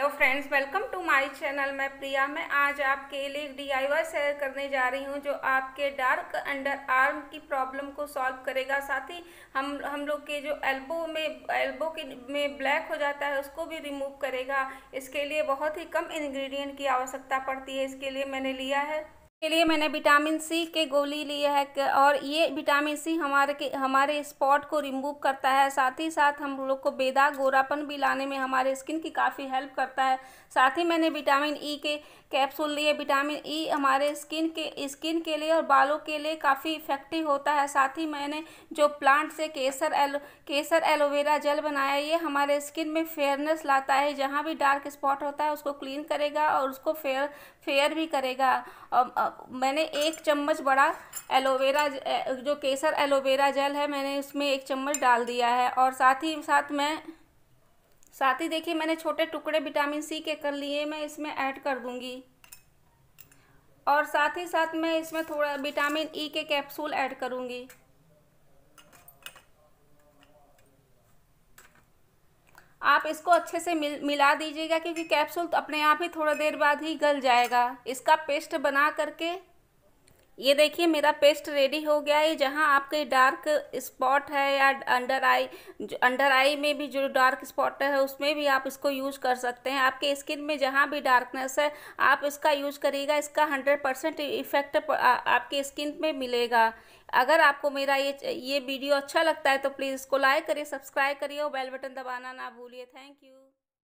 hello friends welcome to my channel मैं प्रिया मैं आज आपके लिए एक डी शेयर करने जा रही हूँ जो आपके डार्क अंडर आर्म की प्रॉब्लम को सॉल्व करेगा साथ ही हम हम लोग के जो एल्बो में एल्बो के में ब्लैक हो जाता है उसको भी रिमूव करेगा इसके लिए बहुत ही कम इंग्रेडिएंट की आवश्यकता पड़ती है इसके लिए मैंने लिया है के लिए मैंने विटामिन सी के गोली ली है और ये विटामिन सी हमारे के हमारे स्पॉट को रिमूव करता है साथ ही साथ हम लोग को बेदा गोरापन भी लाने में हमारे स्किन की काफ़ी हेल्प करता है साथ ही मैंने विटामिन ई e के कैप्सूल लिए विटामिन ई e हमारे स्किन के स्किन के लिए और बालों के लिए काफ़ी इफेक्टिव होता है साथ ही मैंने जो प्लांट से केसर एलो केसर एलोवेरा जेल बनाया ये हमारे स्किन में फेयरनेस लाता है जहाँ भी डार्क स्पॉट होता है उसको क्लीन करेगा और उसको फेयर फेयर भी करेगा और मैंने एक चम्मच बड़ा एलोवेरा जो केसर एलोवेरा जेल है मैंने उसमें एक चम्मच डाल दिया है और साथ ही साथ मैं साथ ही देखिए मैंने छोटे टुकड़े विटामिन सी के कर लिए मैं इसमें ऐड कर दूंगी और साथ ही साथ मैं इसमें थोड़ा विटामिन ई e के कैप्सूल ऐड करूंगी आप इसको अच्छे से मिल मिला दीजिएगा क्योंकि कैप्सूल तो अपने आप ही थोड़ा देर बाद ही गल जाएगा इसका पेस्ट बना करके ये देखिए मेरा पेस्ट रेडी हो गया है जहाँ आपके डार्क स्पॉट है या अंडर आई अंडर आई में भी जो डार्क स्पॉट है उसमें भी आप इसको यूज कर सकते हैं आपके स्किन में जहाँ भी डार्कनेस है आप इसका यूज करिएगा इसका हंड्रेड परसेंट इफेक्ट आपके स्किन में मिलेगा अगर आपको मेरा ये ये वीडियो अच्छा लगता है तो प्लीज़ इसको लाइक करिए सब्सक्राइब करिए और बेल बटन दबाना ना भूलिए थैंक यू